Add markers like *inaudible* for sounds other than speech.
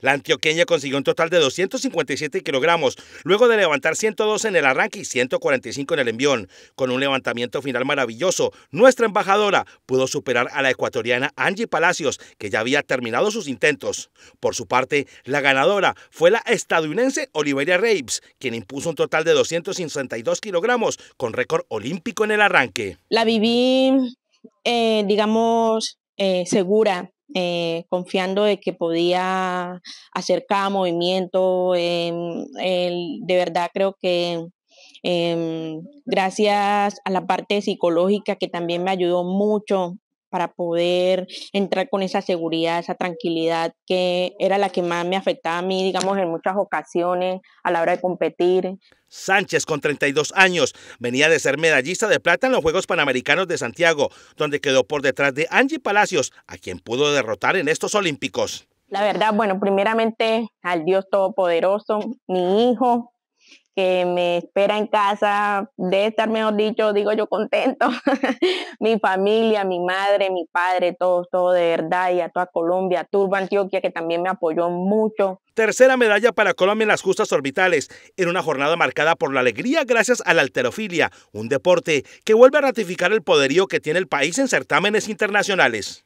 La antioqueña consiguió un total de 257 kilogramos, luego de levantar 112 en el arranque y 145 en el envión. Con un levantamiento final maravilloso, nuestra embajadora pudo superar a la ecuatoriana Angie Palacios, que ya había terminado sus intentos. Por su parte, la ganadora fue la estadounidense Oliveria rapes quien impuso un total de 262 kilogramos, con récord olímpico en el arranque. La viví, eh, digamos, eh, segura eh, confiando de que podía hacer cada movimiento. Em, el, de verdad creo que em, gracias a la parte psicológica que también me ayudó mucho para poder entrar con esa seguridad, esa tranquilidad que era la que más me afectaba a mí, digamos, en muchas ocasiones a la hora de competir. Sánchez, con 32 años, venía de ser medallista de plata en los Juegos Panamericanos de Santiago, donde quedó por detrás de Angie Palacios, a quien pudo derrotar en estos Olímpicos. La verdad, bueno, primeramente al Dios Todopoderoso, mi hijo, que me espera en casa, de estar, mejor dicho, digo yo contento, *laughs* mi familia, mi madre, mi padre, todo, todo de verdad, y a toda Colombia, Turba Antioquia, que también me apoyó mucho. Tercera medalla para Colombia en las justas orbitales, en una jornada marcada por la alegría gracias a la alterofilia, un deporte que vuelve a ratificar el poderío que tiene el país en certámenes internacionales.